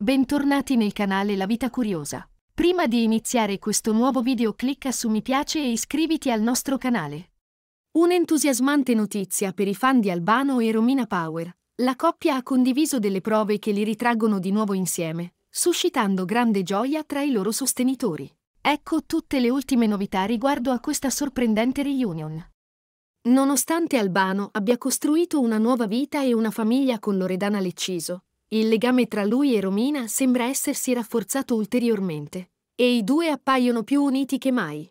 Bentornati nel canale La Vita Curiosa. Prima di iniziare questo nuovo video clicca su mi piace e iscriviti al nostro canale. Un'entusiasmante notizia per i fan di Albano e Romina Power. La coppia ha condiviso delle prove che li ritraggono di nuovo insieme, suscitando grande gioia tra i loro sostenitori. Ecco tutte le ultime novità riguardo a questa sorprendente reunion. Nonostante Albano abbia costruito una nuova vita e una famiglia con Loredana Lecciso, il legame tra lui e Romina sembra essersi rafforzato ulteriormente e i due appaiono più uniti che mai.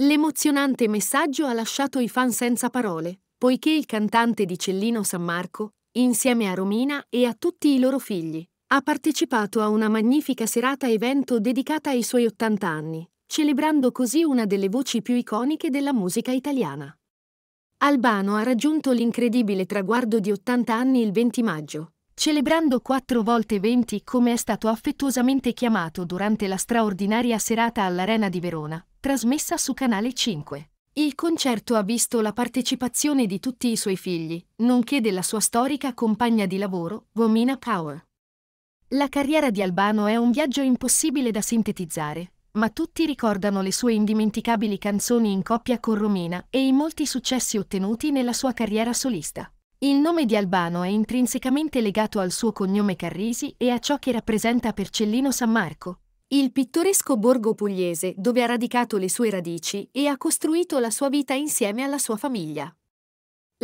L'emozionante messaggio ha lasciato i fan senza parole, poiché il cantante di Cellino San Marco, insieme a Romina e a tutti i loro figli, ha partecipato a una magnifica serata evento dedicata ai suoi 80 anni, celebrando così una delle voci più iconiche della musica italiana. Albano ha raggiunto l'incredibile traguardo di 80 anni il 20 maggio, celebrando 4 volte 20 come è stato affettuosamente chiamato durante la straordinaria serata all'Arena di Verona, trasmessa su Canale 5. Il concerto ha visto la partecipazione di tutti i suoi figli, nonché della sua storica compagna di lavoro, Romina Power. La carriera di Albano è un viaggio impossibile da sintetizzare, ma tutti ricordano le sue indimenticabili canzoni in coppia con Romina e i molti successi ottenuti nella sua carriera solista. Il nome di Albano è intrinsecamente legato al suo cognome Carrisi e a ciò che rappresenta Percellino San Marco. Il pittoresco borgo pugliese dove ha radicato le sue radici e ha costruito la sua vita insieme alla sua famiglia.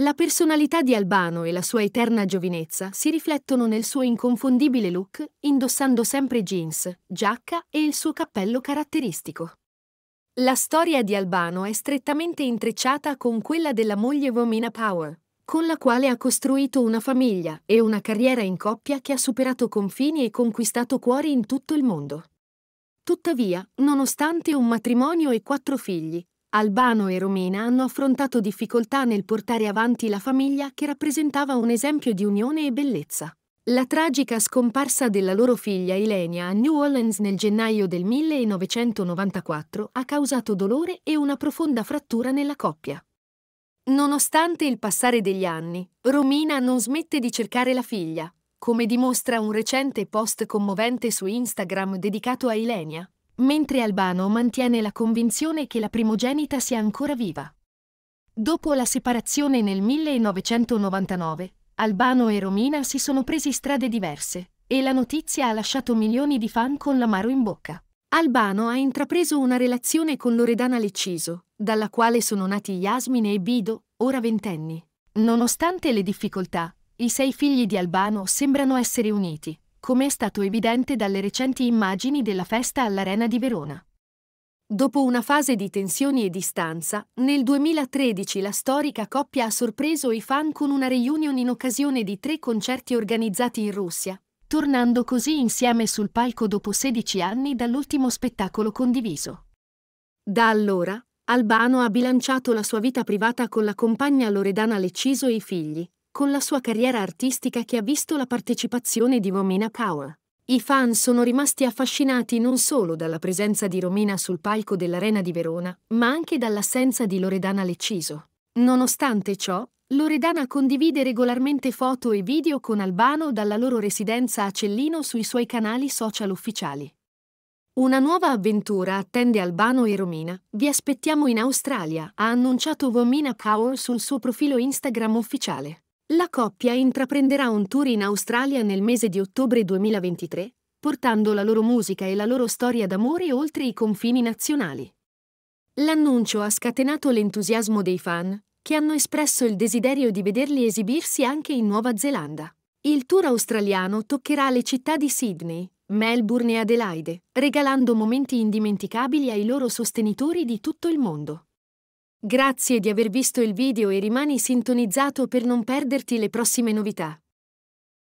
La personalità di Albano e la sua eterna giovinezza si riflettono nel suo inconfondibile look, indossando sempre jeans, giacca e il suo cappello caratteristico. La storia di Albano è strettamente intrecciata con quella della moglie Romina Power, con la quale ha costruito una famiglia e una carriera in coppia che ha superato confini e conquistato cuori in tutto il mondo. Tuttavia, nonostante un matrimonio e quattro figli, Albano e Romina hanno affrontato difficoltà nel portare avanti la famiglia che rappresentava un esempio di unione e bellezza. La tragica scomparsa della loro figlia Ilenia a New Orleans nel gennaio del 1994 ha causato dolore e una profonda frattura nella coppia. Nonostante il passare degli anni, Romina non smette di cercare la figlia, come dimostra un recente post commovente su Instagram dedicato a Ilenia, mentre Albano mantiene la convinzione che la primogenita sia ancora viva. Dopo la separazione nel 1999, Albano e Romina si sono presi strade diverse e la notizia ha lasciato milioni di fan con l'amaro in bocca. Albano ha intrapreso una relazione con Loredana Lecciso, dalla quale sono nati Yasmine e Bido, ora ventenni. Nonostante le difficoltà, i sei figli di Albano sembrano essere uniti, come è stato evidente dalle recenti immagini della festa all'Arena di Verona. Dopo una fase di tensioni e distanza, nel 2013 la storica coppia ha sorpreso i fan con una reunion in occasione di tre concerti organizzati in Russia, tornando così insieme sul palco dopo 16 anni dall'ultimo spettacolo condiviso. Da allora, Albano ha bilanciato la sua vita privata con la compagna Loredana Lecciso e i figli, con la sua carriera artistica che ha visto la partecipazione di Romina Power. I fan sono rimasti affascinati non solo dalla presenza di Romina sul palco dell'Arena di Verona, ma anche dall'assenza di Loredana Lecciso. Nonostante ciò, Loredana condivide regolarmente foto e video con Albano dalla loro residenza a Cellino sui suoi canali social ufficiali. Una nuova avventura attende Albano e Romina. Vi aspettiamo in Australia, ha annunciato Romina Power sul suo profilo Instagram ufficiale. La coppia intraprenderà un tour in Australia nel mese di ottobre 2023, portando la loro musica e la loro storia d'amore oltre i confini nazionali. L'annuncio ha scatenato l'entusiasmo dei fan, che hanno espresso il desiderio di vederli esibirsi anche in Nuova Zelanda. Il tour australiano toccherà le città di Sydney, Melbourne e Adelaide, regalando momenti indimenticabili ai loro sostenitori di tutto il mondo. Grazie di aver visto il video e rimani sintonizzato per non perderti le prossime novità.